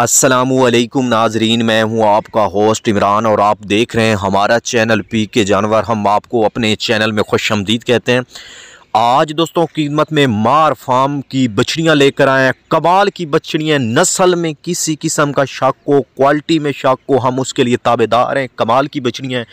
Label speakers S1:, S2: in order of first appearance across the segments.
S1: असलकुम नाजरीन मैं हूं आपका होस्ट इमरान और आप देख रहे हैं हमारा चैनल पी के जानवर हम आपको अपने चैनल में खुश आमदीद कहते हैं आज दोस्तों कीमत में मार फार्म की बछड़ियाँ लेकर आए हैं कबाल की बछड़ियाँ नस्ल में किसी किस्म का शक को क्वालिटी में शक को हम उसके लिए ताबेदार हैं कमाल की बछड़ियाँ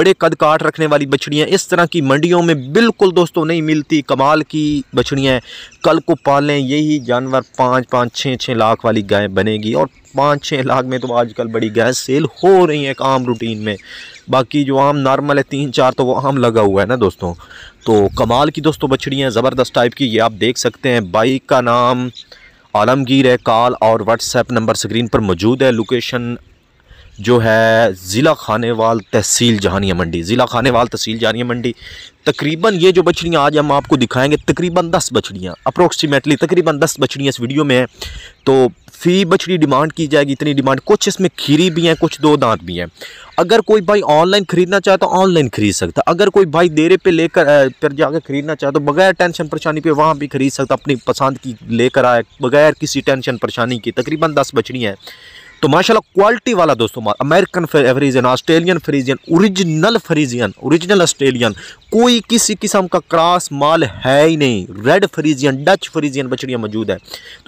S1: बड़े कद काट रखने वाली बछड़ियाँ इस तरह की मंडियों में बिल्कुल दोस्तों नहीं मिलती कमाल की बछड़ियाँ कल को पालें यही जानवर पाँच पाँच छः छः लाख वाली गाय बनेगी और पाँच छः लाख में तो आजकल बड़ी गाय सेल हो रही है एक आम रूटीन में बाकी जो आम नॉर्मल है तीन चार तो वो आम लगा हुआ है ना दोस्तों तो कमाल की दोस्तों बछड़ियाँ ज़बरदस्त टाइप की ये आप देख सकते हैं बाइक का नाम आलमगीर है कॉल और व्हाट्सएप नंबर स्क्रीन पर मौजूद है लोकेशन जो है ज़िला खानेवाल तहसील जहानिया मंडी ज़िला खानेवाल तहसील जहानिया मंडी तकरीबन ये जो बछड़ियाँ आज हम आपको दिखाएंगे तकरीबन दस बछड़ियाँ अप्रोक्सीमेटली तकरीबन दस बछड़ियाँ इस वीडियो में हैं तो फी बछड़ी डिमांड की जाएगी इतनी डिमांड कुछ इसमें खीरी भी हैं कुछ दो दांत भी हैं अगर कोई भाई ऑनलाइन ख़रीदना चाहे तो ऑनलाइन ख़रीद सकता अगर कोई भाई देरे पे लेकर फिर जाकर ख़रीदना चाहे तो बगैर टेंशन परेशानी पे वहाँ भी ख़रीद सकता अपनी पसंद की लेकर आए बगैर किसी टेंशन परेशानी की तकरीबन दस बछड़ियाँ हैं तो माशाल्लाह क्वालिटी वाला दोस्तों American Friesian Australian Friesian original Friesian original Australian कोई किसी किस्म का क्रॉस माल है ही नहीं रेड फ्रीजियन डच फ्रीजियन बछड़ियाँ मौजूद है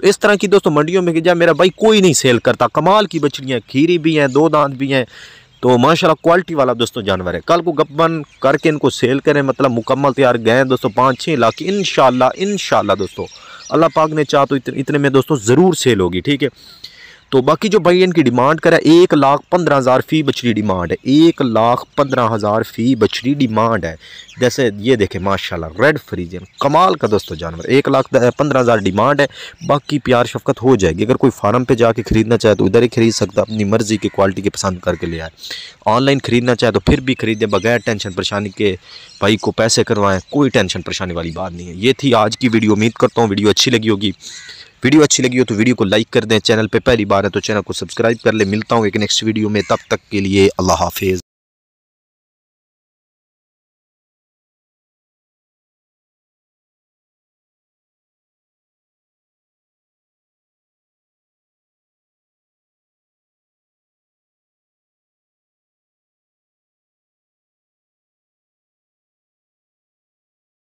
S1: तो इस तरह की दोस्तों मंडियों में जाए मेरा भाई कोई नहीं सेल करता कमाल की बछड़ियाँ खीरी भी हैं दो दांत भी हैं तो माशाल्लाह क्वालिटी वाला दोस्तों जानवर है कल को गप्पन करके इनको सेल करें मतलब मुकम्मल तैयार गए दोस्तों पाँच छः लाख इन इन शाला दोस्तों अल्लाह पाक ने चाह तो इतने में दोस्तों ज़रूर सेल होगी ठीक है तो बाकी जो भाई इनकी डिमांड करे एक लाख पंद्रह हज़ार फ़ी बछड़ी डिमांड है एक लाख पंद्रह हज़ार फ़ी बछड़ी डिमांड है जैसे ये देखें माशाल्लाह रेड फ्रीजन कमाल का दोस्तों जानवर एक लाख पंद्रह हज़ार डिमांड है बाकी प्यार शफकत हो जाएगी अगर कोई फार्म पे जाके ख़रीदना चाहे तो उधर ही ख़रीद सकता अपनी मर्ज़ी की क्वालिटी की पसंद करके ले आए ऑनलाइन ख़रीदना चाहे तो फिर भी ख़रीदें बगैर टेंशन परेशानी के भाई को पैसे करवाएँ कोई टेंशन परेशानी वाली बात नहीं है ये थी आज की वीडियो उम्मीद करता हूँ वीडियो अच्छी लगी होगी वीडियो अच्छी लगी हो तो वीडियो को लाइक कर दें चैनल पर पहली बार है तो चैनल को सब्सक्राइब कर ले मिलता हूँ एक नेक्स्ट वीडियो में तब तक के लिए अल्लाह हाफिज़